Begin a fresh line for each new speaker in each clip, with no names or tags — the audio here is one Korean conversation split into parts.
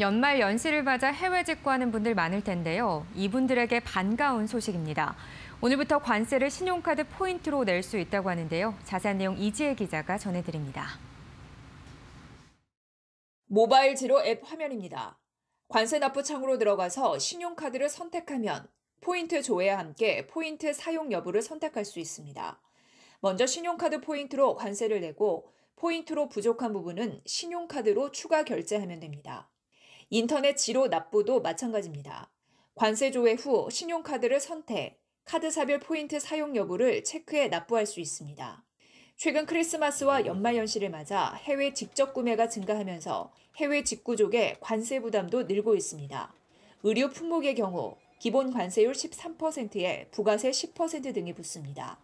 연말 연시를 맞아 해외 직구하는 분들 많을 텐데요. 이분들에게 반가운 소식입니다. 오늘부터 관세를 신용카드 포인트로 낼 수 있다고 하는데요. 자세한 내용 이지혜 기자가 전해드립니다. 모바일 지로 앱 화면입니다. 관세 납부 창으로 들어가서 신용카드를 선택하면 포인트 조회와 함께 포인트 사용 여부를 선택할 수 있습니다. 먼저 신용카드 포인트로 관세를 내고 포인트로 부족한 부분은 신용카드로 추가 결제하면 됩니다. 인터넷 지로 납부도 마찬가지입니다. 관세 조회 후 신용카드를 선택, 카드사별 포인트 사용 여부를 체크해 납부할 수 있습니다. 최근 크리스마스와 연말연시를 맞아 해외 직접 구매가 증가하면서 해외 직구족의 관세 부담도 늘고 있습니다. 의류 품목의 경우 기본 관세율 13%에 부가세 10% 등이 붙습니다.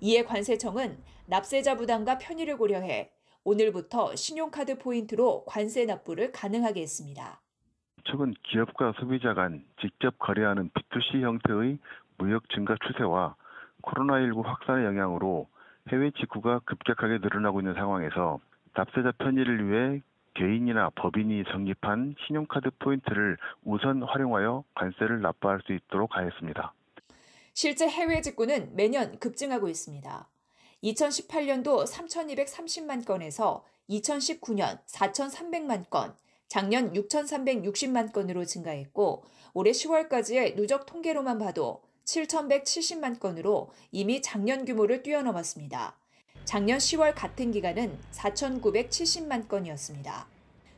이에 관세청은 납세자 부담과 편의를 고려해 오늘부터 신용카드 포인트로 관세 납부를 가능하게 했습니다.
최근 기업과 소비자 간 직접 거래하는 B2C 형태의 무역 증가 추세와 코로나19 확산의 영향으로 해외 직구가 급격하게 늘어나고 있는 상황에서 납세자 편의를 위해 개인이나 법인이 성립한 신용카드 포인트를 우선 활용하여 관세를 납부할 수 있도록 하였습니다.
실제 해외 직구는 매년 급증하고 있습니다. 2018년도 3,230만 건에서 2019년 4,300만 건, 작년 6,360만 건으로 증가했고 올해 10월까지의 누적 통계로만 봐도 7,170만 건으로 이미 작년 규모를 뛰어넘었습니다. 작년 10월 같은 기간은 4,970만 건이었습니다.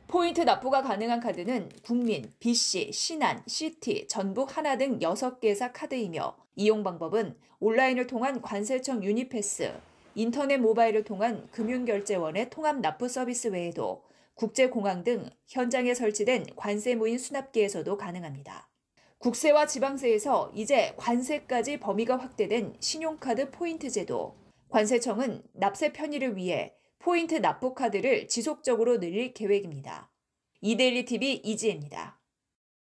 포인트 납부가 가능한 카드는 국민, BC, 신한, CT, 전북 하나 등 6개 회사 카드이며 이용 방법은 온라인을 통한 관세청 유니패스, 인터넷 모바일을 통한 금융결제원의 통합 납부 서비스 외에도 국제공항 등 현장에 설치된 관세무인 수납기에서도 가능합니다. 국세와 지방세에서 이제 관세까지 범위가 확대된 신용카드 포인트 제도. 관세청은 납세 편의를 위해 포인트 납부 카드를 지속적으로 늘릴 계획입니다. 이데일리 TV 이지혜입니다.